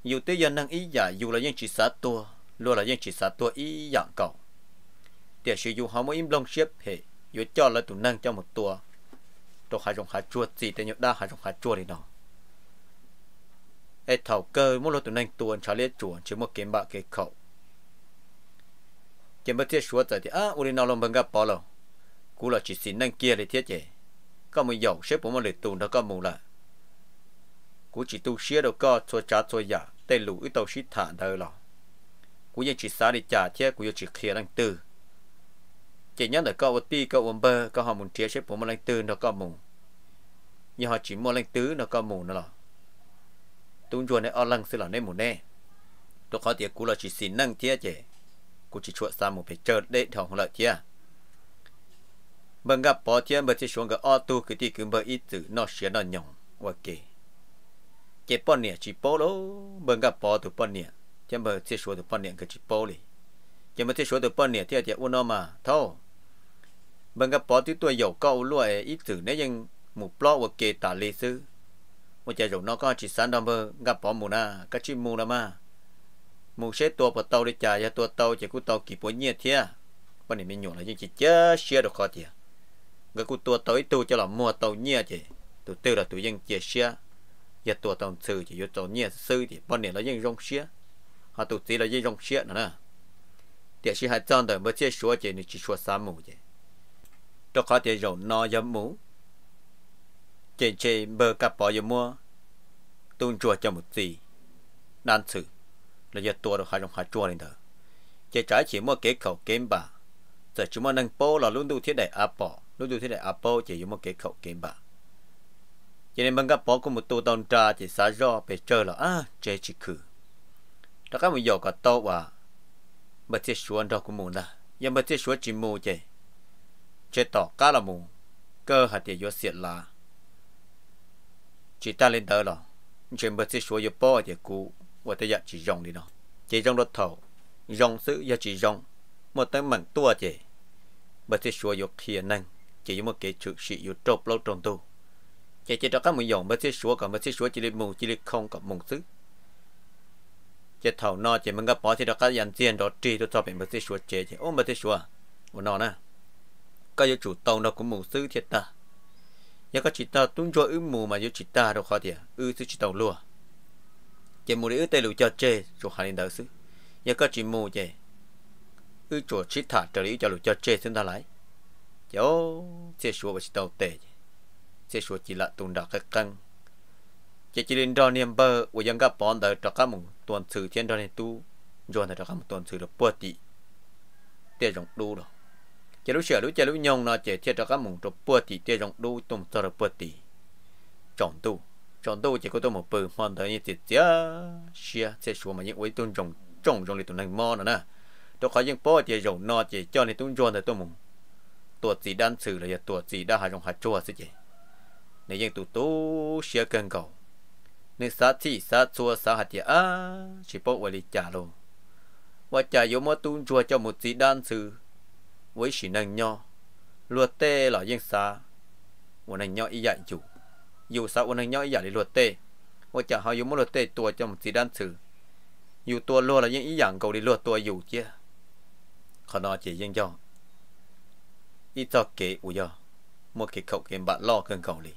Speaker 1: dù tới giờ năng ý giả dù là những chỉ sát tua luôn là những chỉ sát tua ý dạng cầu để sử dụng họ mới im lông xếp hệ dù cho là tụi năng cho một tua tôi hà rồng hà chùa chỉ thế nhập đa hà rồng hà chùa thì nào ai thảo cơ mỗi lúc tụi anh tuần trả lệ chuẩn chỉ một kiếm bạc cái khẩu kiếm bạc thiết xuống tới thì à uri nào lòng bằng gặp bỏ lâu cú là chỉ xin năng kia để thiết vậy có một dầu xếp của một lệ tuần đó có mù là cú chỉ tu xía đâu có cho trả cho giả tên lũ ít tàu xí thả đời lò chỉ xá để trả thiết cú chỉ khía năng tư chỉ nhớ là có một tí có một bơ có họ muốn thiết xếp của một lệ tuần đó có mù nhưng họ chỉ mua lệ tứ nó có mù nữa rồi tung chuột này ở lăng sẽ là nên mù nè tôi khó tiếc cú là chỉ xin nâng chia chè cú chỉ chuột sao một phải chờ để thòng lợi chia bằng gặp bỏ chia bởi chỉ xuống cái ô tu cái tí cứ bởi ít tử nó sẽ nó nhỏng ok chế bọn nè chỉ bỏ lô bằng gặp bỏ tụ bọn nè chứ bởi chỉ xuống tụ bọn nè cái chỉ bỏ đi chứ bởi chỉ xuống tụ bọn nè thì u nó mà thôi bằng gặp bỏ tí tuổi dầu câu luôn ít tử nó ยัง một plot ok tả lý sư một chả dùng nó có chỉ sáng đom bơ gặp bỏ mù na các chim mù lắm mà mù xếp tua bỏ tàu đi chả cho tua tàu chỉ cú tàu kịp bốn nhiệt thế bọn mình nhổ là những chỉ chớ xia được khó thiệt người cú tua ít tu cho là mua tàu nhiệt chỉ tụ tư là tụ dân chia xia giờ tua tàu sư chỉ vô tàu nhiệt sư thì bọn này là dân rong xia họ tụ tí là dân rong xia nữa nè tiệt sĩ hai trăm đời mới chế số chế nên chỉ số sáu mù chế đó khó thiệt rồi nó giống mù chê chê bơ cặp bỏ giờ mua tung chùa cho một gì nan sử là giờ tua được hai trong hai chùa lên thở chê trái chỉ mua kế khẩu kém bà giờ chúng mà nâng bô là luôn đủ thiết đại apple luôn đủ thiết đại apple chỉ dùng một kế khẩu kém bà cho nên bằng gặp bỏ của một tu tôn trà chỉ xả do về chơi là à chê chỉ khử đó các một à. giờ cả to và bật thiết xuống đó của mù là nhưng bật thiết xuống chỉ mua chê chê tỏ cá là mù cơ hạt tiền vô xiết là chỉ ta lên đó là chỉ bớt xí số yếu bỏ thì cũ và tới giờ chỉ dùng đi nó chỉ dùng đốt thầu dùng sự giờ chỉ dùng một tới mảng tua chỉ bớt xí số yếu khi năng chỉ một cái chữ sự yếu trộp lâu trong tu chỉ chỉ đó các mình dùng bớt xí số còn bớt xí số chỉ đi mù chỉ đi không còn mùng sức chỉ thầu nó chỉ mình gặp bỏ thì đó các dàn tiền đó trì tôi cho mình bớt xí số chỉ chỉ ôm bớt xí số của nó nè cái chủ tàu nó cũng mùng sức thiệt ta giờ có chỉ ta tung cho ư mù mà giờ chỉ ta đâu khó thì ư sư chỉ tàu lúa giờ mù để ư tây lù cho chê rồi hà lên đỡ sư giờ có chỉ mù chê ư chùa chỉ thả trợ lý cho lù cho chê xin ta lại giờ xe xua và chỉ tàu tệ xe xua chỉ là tung đọc cái căng chỉ chỉ đến đó niệm bờ, và dân gặp bọn đời cho các mùng tuần sử thiên đo niệm tu rồi là cho các mùng tuần sử được bớt đi để rộng đu rồi จะรู้เชื่อรู้จะรู้ยงนาะเจเจตะกมุงตัวปวดตีเจรงดูตุ่มตระปวดตีจงดูจงดูเจก็ตัวมุงปืนมันเธอนี่เจ้ยเชียเจชัวมันยิ่งไว้ตุ่มจงจงจงเลยตุ่มนั่งมอนะนะตัวเขายิ่งป้อเจรงนาะเจเจ้าในตุ่มจวนแต่ตัวมุงตัวสีด้านสื่อเลยตัวสีด้านหาจงหาจั่วสิเจในยังตุ่ตู้เชียเกินเก่าในสาธิสาชัวสาหัตยาชิปโปวลิจารุว่าจะยมตุนจัวเจ้ามุดสีด้านสื่อวิชินังยอลวดเต้หล่อยิ่งซาวันนังนยออีใหญ่อยู่อยู่สาวันนังนยออีใหญ่ลวดเต้ว่าจะหายุ่มลวดเต้ตัวจอมสีดันสือ อยู่ตัวลวดแล้วยังอีอย่างเกาหลีลวดตัวอยู่เจี๊ยขอนอเจียยังยออีจอเก๋อุยอมัวเก็เขาเก็บบัตรล่อเครน่องเกาหลี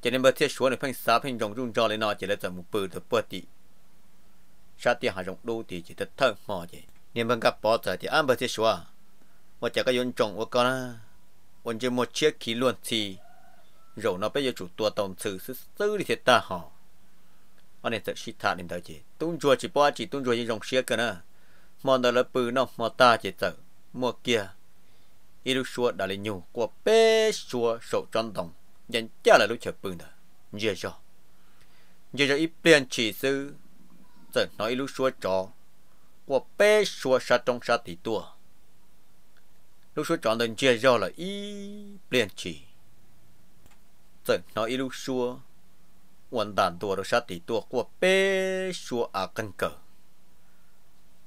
Speaker 1: จะในเบอร์เทียชวนในเพ่งซาเพ่งจงจุ่งจอเลยนอเจี๊ยแล้จะมุ่ปืนถือปืนตีชาติหาจงดูตีจิตเถิดหม้อเจยเนี่ยมันก็ปอดใจที่อันเบอร์เทียชวน và chả có dân trồng và con á vẫn chỉ một chiếc khí luôn thì rồi nó bây giờ chủ tua tổng sự sự thì thiệt ta họ anh này thật xịt thà đến tới chị tung chùa chỉ qua chỉ tung chùa chỉ dòng chiếc cơ nữa mòn đó là bự nó mò ta chỉ sợ mò kia ít lúc xua đã lên nhung của bé xua sổ tròn tổng nhận cha là lúc chờ bự nữa giờ cho giờ cho ít tiền chỉ sư sợ nói lúc xua chó của bé xua sát trong sát thì tua lúc xưa chọn lần chia do là y liền chỉ rồi nó y lúc xưa quân đàn tua rồi sát thì tua qua bê xua à cân cờ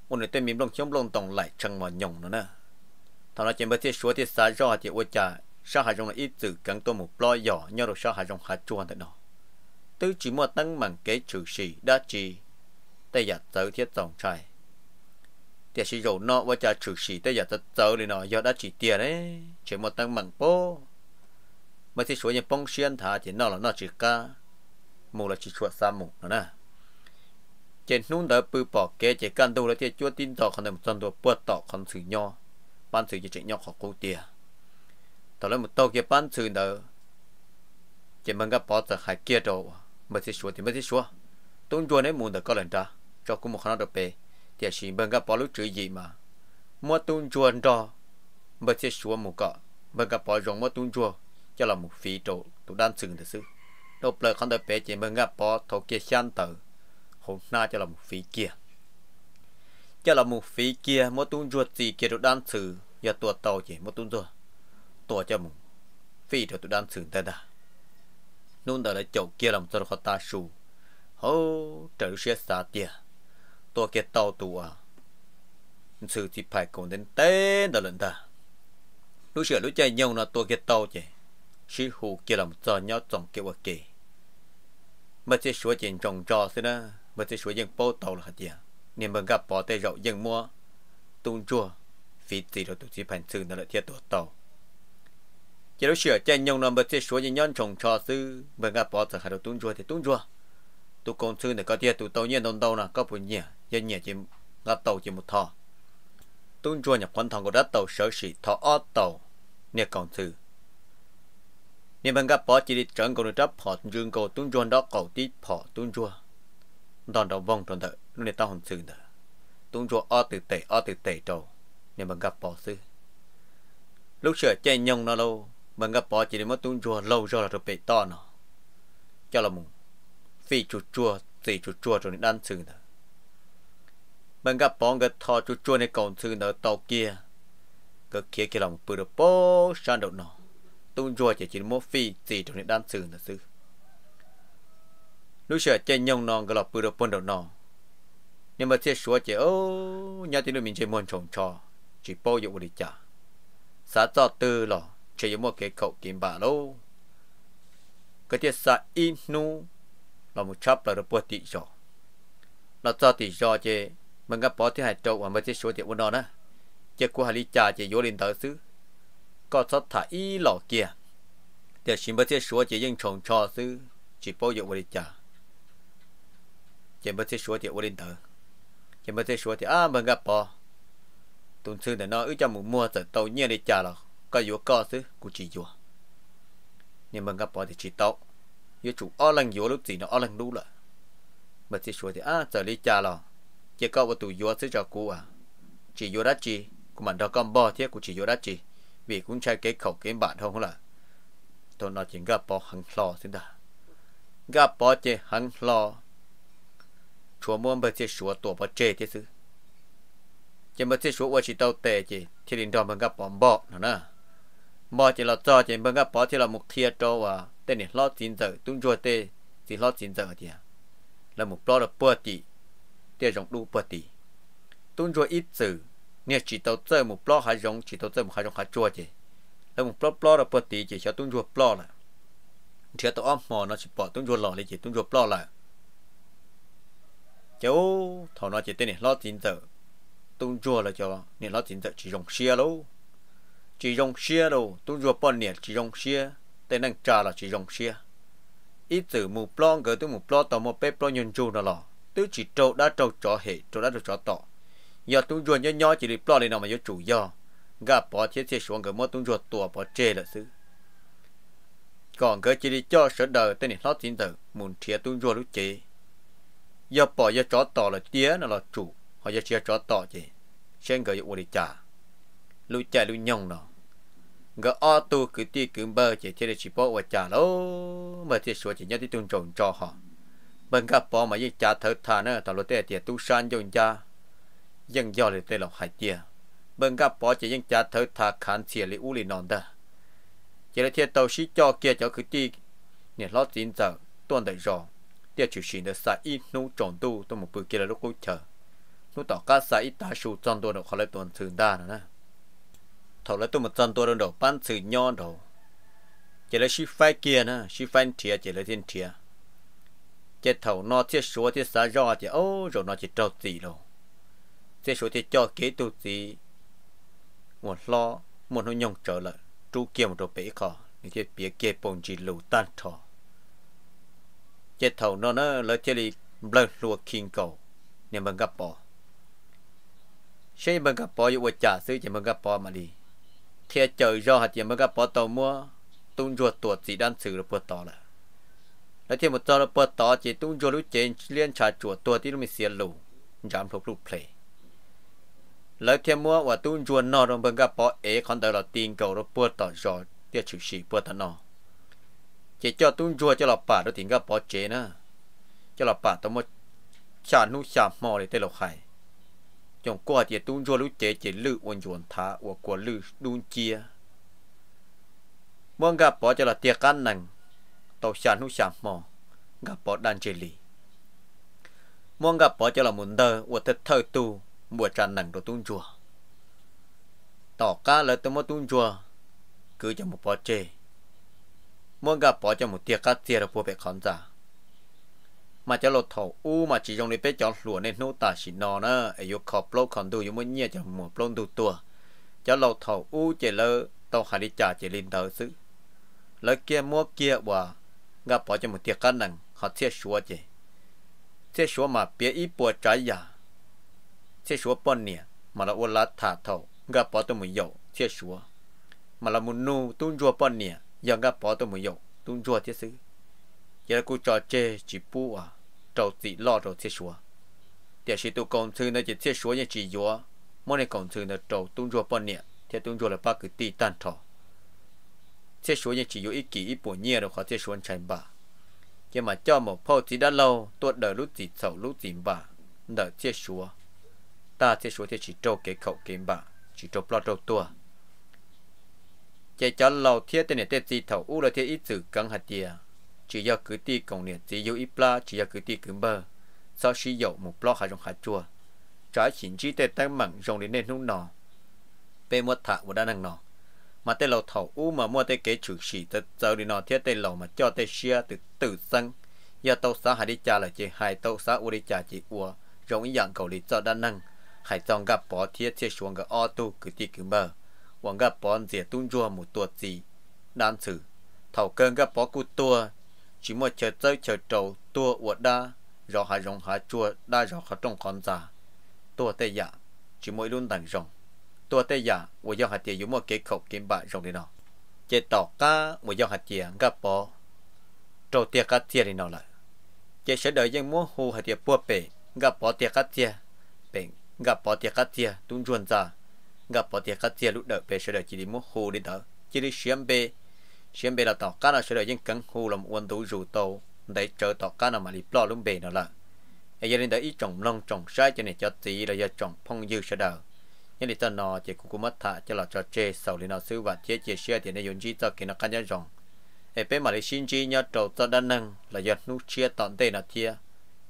Speaker 1: Quân người tên mìm lông chống lông tòng lại chẳng mà nhộng nữa nè thằng nó chém bớt thì xua thì xá do thì ôi cha sao hà trong là ít từ cắn tôi một lo nhỏ nhau rồi sao hà trong hà chuan thế nào tứ chỉ mua tăng bằng kế trừ sĩ đã chỉ tây giặt tới thiết dòng trai tiền sử dụng nọ với cha chủ sĩ tới giờ tới tàu thì nó giờ đã chỉ tiền đấy chỉ một tăng mảng bố mà thì số nhà bông xuyên thả thì nó là nó chỉ ca mù là chỉ chuột sa mù nó nè chỉ nút đỡ bự bỏ kê chỉ can đâu là chỉ chúa tin tỏ còn một tuần đồ bớt tỏ còn sử nho bán sử chỉ chạy nho khó cố tiền tao lấy một tàu kia bán sử đó chỉ mình gặp bỏ từ hai kia đâu mà thì số thì mới thì số tôn chúa này mù đỡ có lần ra cho cũng một khả năng được bề giờ chỉ bên gặp bỏ lưu chữ gì mà mua tung chuồn cho bơ sẽ xua một cái bên gặp bỏ rồng mua tung chua cho là một phí trộn tụ đan sừng thật sự đâu bờ không đợi bé chế bên gặp bỏ thổ kia san tử hôm nay cho là một phí kia cho là một phí kia mua tung chua gì kia tụ đan sừng giờ tụ tàu chỉ mua tung chua tụ cho một phí trộn tụ đan sừng thật đã à. nôn đời là chỗ kia làm cho khó ta sù hô trời sẽ xa tiền ตัวเกตเตาตัวสื่อที่ไผ่กงเต้นเต้นตลอดตารู้เชื่อรู้ใจยงนะตัวเกตเตาเจชีหูเกลมจอนยอดจงเกวเกไม่ใช่ชัวเจนจงจอสินะไม่ใช่ชัวยังโป้เตาละเดียเนี่ยมันกับปอเตยเรายังมัวตุงจัวฟีจีเราตุจีผ่านสื่อนั่นแหละเทียตัวเตาจะรู้เชื่อใจยงนะไม่ใช่ชัวยังย้อนจงจอซื้อมันกับปอเตยเราตุงจัวเทียตุงจัว tu công sư này có tia tu tàu nhiên đông đâu nè có bốn nhẹ dân nhẹ chỉ ngắt tàu chỉ một thò tu chùa nhập quan thằng của đất tàu sở sĩ thọ ở tàu nè công sư nè bằng gặp bỏ chỉ đi trấn cầu được chấp họ dương cầu tu chùa đó cầu tít họ tu chùa, đòn đầu vong tròn đợi lúc này tao hồn sư nữa tu chùa ở từ tệ ở từ tệ trầu nè bằng gặp bỏ sư lúc sửa chơi nhông nó lâu bằng gặp bỏ chỉ đi mất tu chùa lâu rồi là được bị to nó cho là mùng phi chủ chua tì chủ chua rồi nên ăn chừng đó mình gặp bóng cái thò chủ chua này còn chừng đó tàu kia cái kia kia lòng bự được bố sang đầu nó tung chua chỉ chỉ mua phi tì rồi nên ăn chừng đó sư lúc xưa chơi nhông non cái lòng bự được bôn đầu nó nhưng mà chơi số chỉ ô nhà thì mình chơi môn trồng trò chỉ bao dụng đi chả. xã cho tư lò chỉ mua cái khẩu kiếm bà lâu cái tiết xã inu là một chấp là được bớt tỷ cho nó cho tỷ cho chứ mình gặp bỏ thì hai trâu và mới chỉ số tiền của nó nè Chế của hai lý cha chỉ vô lên tới xứ có sót thả y lọ kia để xin mới chỉ số chế dân chồng cho xứ chỉ bao nhiêu của lý cha chỉ mới chỉ số tiền của lên tới chỉ mới chỉ số tiền à mình gặp bỏ tuần sư để nó ước cho một mua sợ tàu nhiên lý cha là có vô có xứ của chỉ vô nhưng mình gặp bỏ thì chỉ tàu yêu chủ o lần yếu lúc gì nó o lần đủ là mà thì chuột thì à trở đi cha lo chỉ có vào tụi yếu sẽ cho cô à chỉ yếu đã chỉ cũng mình đâu con bò thế cũng chỉ yếu đã chỉ vì cũng chạy cái khẩu cái bạn không là tôi nói chuyện gặp bò hằng lo xin đã, gặp bò chỉ hằng lo chúa muốn bây giờ chúa tổ bò chê thế chứ chỉ mới chỉ chúa chỉ tàu tệ chỉ thì đình đòn mình gặp bò bò nữa nè bò chỉ là cho chỉ mình gặp bò chỉ là một thiệt đâu à tên này lo chín giờ tung cho tê thì lo chín giờ thì à. là một lo được bơ tỷ tê rộng đu bơ tỷ tung cho ít giờ nè chỉ tàu chơi một lo hai rộng chỉ tàu chơi một hai rộng hai chua thì là một lo lo được bơ tỷ chỉ cho tung cho lo là chỉ tàu ôm mò nó chỉ bỏ tung cho lò lấy chỉ tung cho lo là cháu thọ nó chỉ tên này lo chín giờ tung chua là cho nè lo chín giờ chỉ rộng xe luôn, chỉ rộng xe đâu tung chua bọn nè chỉ rộng xe tên đang trả là chỉ dòng xe ít từ mù plon gỡ tới mù plon tàu một bếp plon nhân chu nào lò tứ chỉ trâu đã trâu cho hệ trâu đã trâu cho tọ giờ tung ruột nhớ nhó chỉ đi plon này nào mà nhớ chủ do gặp bỏ thiết chết xuống gỡ mất tung ruột tùa bỏ chê là xứ còn gỡ chỉ đi cho sở đời tên này lót tin tử muốn thiệt tung ruột lúc chế giờ bỏ giờ chó tọ là tía nào là chủ họ giờ chia chó tọ chứ xem gỡ giờ uống đi trà lúc chạy lúc nhông nào ngỡ o tu cứ ti cứ bơ chỉ chỉ để chỉ bỏ và trả lô mà chỉ số chỉ nhất đi tuân trộn cho họ bên gặp bỏ mà yết trả thở thà nữa tao lo tê tiệt tu san dùng cha nhưng do để tê lộc hải tiệt bên gặp bỏ chỉ yết trả thở thà khán xìa li u li non đó chỉ là thiết tàu sĩ cho kia cho cứ ti nè lót tiền giờ tuân đợi rồi tiệt chủ sĩ nữa sai ít nô trộn tu tôi một bữa kia là lúc cố chờ nô tỏ cá sai ít ta sù tròn tuần được khỏi lại tuần thường đa nữa thầu lấy tôi một chân tôi đâu bán sự nho đâu chỉ là shi phai kia nè shi phai thìa chỉ là thiên thìa chỉ thầu nó chỉ số chỉ xả rõ chỉ ô rồi nó chỉ trâu gì đâu chỉ số chỉ cho kế tu gì một lo một nó nhông trở lại chú kia một đồ bể khó những cái bể kia bông chỉ lù tan thọ chỉ thầu nó nó lấy chỉ lấy lơ lùa kinh cầu nên mình gặp bỏ ใช่มันก็ปออยู่ว่าจ่าซื้อจะมันก็ปอมาดีท h ế trời do hạt t i ก n mới ต ặ p bỏ tàu mua t u n ว ruột tuột นสื a n g xử là bớt tỏ แล้วเทียมันจะรปวดต่อจีตุ้งจวดรู้เจนเลี้ยนชาจวดตัวที่รู้มีเสียลูจามพบลูกเพลแล้วเทียมัวว่าตุ้งจวดนอรงบังกับปอเอคอนเตอร์เราตีนเก่าเราปวดต่อจอเตี้ยชิวชีปวดตนอเจเจ้าตุ้งจวดจะหลับป่าเราถึงกับปอเจนะจะหลับป่าต้องมวชาหนุชามมอเลยเตลกไขร用过节冬做路节节日温泉塔我过日冬节，莫个 bỏ cho là tiệc ăn nặng, tàu sản hút sản mò, gặp bỏ đan chế lì. Mong gặp bỏ cho là muốn đờ, của thật thơ tu, mùa tràn nặng đồ tung chùa. Tỏ ca là tôi mô tung chùa, cứ cho một bỏ chê. Mong gặp bỏ cho một tiệc cá tiệc là phù bệ khón giả. มาจะลดถออู้มาจีจงในเป๊จอหลัวในนู้ตาชินอนะอายุขอบปลกขอนดูอยู่มื่เนี่ยจะหมวปล้นดูตัวจะลดถออู้เจเลอต้องหาดิจ่าเจลินเตอร์ซื้อแล้วเกียมัวเกียว่างาปอจะมดเทียกันหนังเขาเทียชัวเจเทียชัวมาเปียอีปวดใจอย่าเทียชัวป้อนเนี่ยมาละอวลัดถาถอกงาปอตัวมุโยเทียชัวมาละมุนูตุ้นจัวป้อนเนี่ยยังงาปอตัวมุโยตุ้นจัวเทียซื้อ giờ cô จ r ò c จ ê chỉ b ù trâu tị lo trâu thiết xua để sĩ tu công thư nó chỉ thiết xua như chỉ dúa mỗi này công thư nó trâu tung rùa bao nhiêu thì tung rùa là ba cứ tị tan thọ thiết xua như chỉ dúa ít kỹ ít bổ nhẹ rồi khó thiết xua chảnh bà nhưng mà cho một phô chỉ đã lâu tuột đời lúc gì sầu lúc gì bà đợi thiết xua ta thiết xua thì chỉ trâu kế khẩu kế bà chỉ trâu lo trâu tua chỉ cho lâu thiết tên này tên gì thầu u là thiết ít sự căng hạt tiền chỉ giờ cứ ti công nghiệp chỉ yêu ít pla chỉ giờ cứ ti cứ bờ sau khi dậu một plo hai trong hai chua trái chính chỉ tê tay mặn rồng đến nên nung nọ bê mua thả của đa năng nọ mà tê lầu thầu u mà mua tê kế chủ sĩ tê giờ đi nọ thiết tê lầu mà cho tê xia từ từ sân giờ tàu xã hai đi cha là chỉ hai tàu xã u đi cha chỉ u rồng ý dạng cầu lý cho đa năng hải trong gặp bỏ thiết thiết xuống gặp o tu cứ ti cứ bờ hoàng gặp bỏ dễ tung rùa một tuột gì đan sử thầu cơn gặp bỏ cú tua chỉ mà chờ tới chờ trầu tua ủa đa rõ hà rồng hà chua đa rõ hà trong con già tua tây dạ chỉ mỗi luôn đằng rồng, tua tây dạ ủa do hạt tiền dùng một kế khẩu kiếm bạ rồng đi nào chế tỏ cá ủa do hạt tiền gặp bỏ trầu tiền cá tiền đi nào lại chế sẽ đợi dân mua hù hạt tiền bua bể gặp bỏ tiền cá tiền bể gặp bỏ tiền cá tiền tung ruồn ra gặp bỏ tiền cá tiền lúc đợi bể sẽ đợi chỉ đi mua hù đi đó chỉ đi xem bể xem bây là tỏ cá là sẽ đợi dân cắn khu làm quân thủ rủ tàu để chờ tỏ cá là mà đi lo luôn bề nữa là ai giờ đến đợi ít trồng nông trồng sai cho nên cho tí là giờ trồng phong dư sẽ đỡ như là tao nó chỉ cũng cũng mất thả cho là cho chơi sau thì nó xứ và chia chia xe thì nó dùng chi cho kia nó cắn nhau rồng ai bên mà để xin chi nhau trồng cho đan năng là giờ nút chia tận tê là chia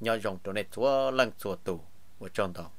Speaker 1: nhau rồng chỗ này thua lăng chùa tù của tròn tàu